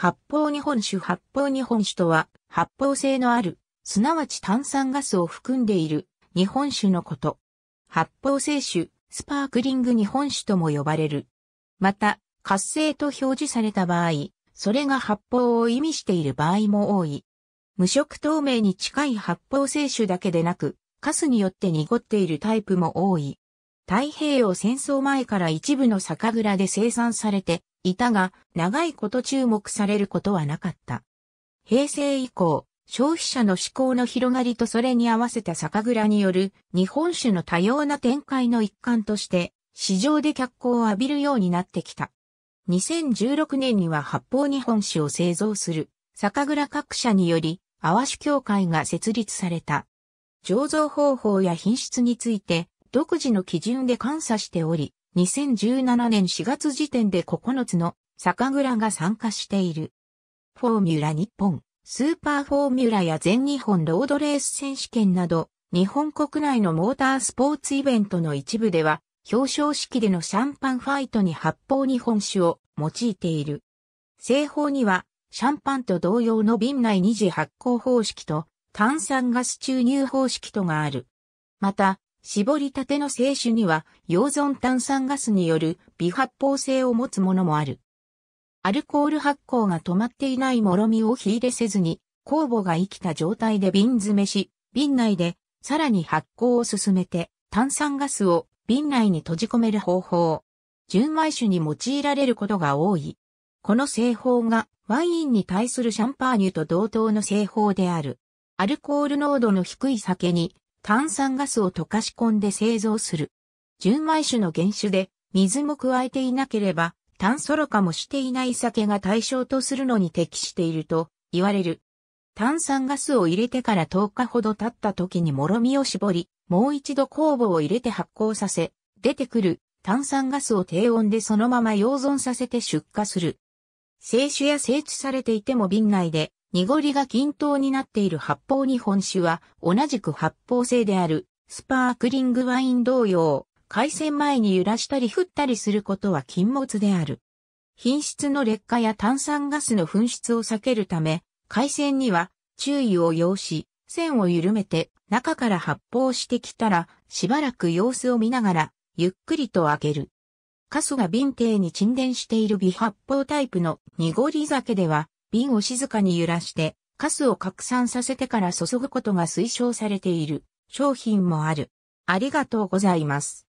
発泡日本酒発泡日本酒とは、発泡性のある、すなわち炭酸ガスを含んでいる、日本酒のこと。発泡性酒、スパークリング日本酒とも呼ばれる。また、活性と表示された場合、それが発泡を意味している場合も多い。無色透明に近い発泡性酒だけでなく、カスによって濁っているタイプも多い。太平洋戦争前から一部の酒蔵で生産されて、いたが、長いこと注目されることはなかった。平成以降、消費者の思考の広がりとそれに合わせた酒蔵による日本酒の多様な展開の一環として、市場で脚光を浴びるようになってきた。2016年には発泡日本酒を製造する酒蔵各社により、阿わ酒協会が設立された。醸造方法や品質について、独自の基準で監査しており、2017年4月時点で9つの酒蔵が参加している。フォーミュラ日本、スーパーフォーミュラや全日本ロードレース選手権など、日本国内のモータースポーツイベントの一部では、表彰式でのシャンパンファイトに発泡日本酒を用いている。製法には、シャンパンと同様の瓶内二次発酵方式と、炭酸ガス注入方式とがある。また、絞りたての清酒には、溶存炭酸ガスによる微発泡性を持つものもある。アルコール発酵が止まっていないもろみを火入れせずに、酵母が生きた状態で瓶詰めし、瓶内でさらに発酵を進めて、炭酸ガスを瓶内に閉じ込める方法。純米酒に用いられることが多い。この製法がワインに対するシャンパーニュと同等の製法である。アルコール濃度の低い酒に炭酸ガスを溶かし込んで製造する。純米酒の原酒で水も加えていなければ炭素ろ化もしていない酒が対象とするのに適していると言われる。炭酸ガスを入れてから10日ほど経った時にもろみを絞り、もう一度酵母を入れて発酵させ、出てくる炭酸ガスを低温でそのまま溶存させて出荷する。清酒や整地されていても瓶内で濁りが均等になっている発泡日本酒は、同じく発泡性である、スパークリングワイン同様、海鮮前に揺らしたり振ったりすることは禁物である。品質の劣化や炭酸ガスの噴出を避けるため、海鮮には注意を要し、線を緩めて中から発泡してきたら、しばらく様子を見ながら、ゆっくりと開ける。カスが瓶底に沈殿している微発泡タイプの濁り酒では、瓶を静かに揺らして、カスを拡散させてから注ぐことが推奨されている商品もある。ありがとうございます。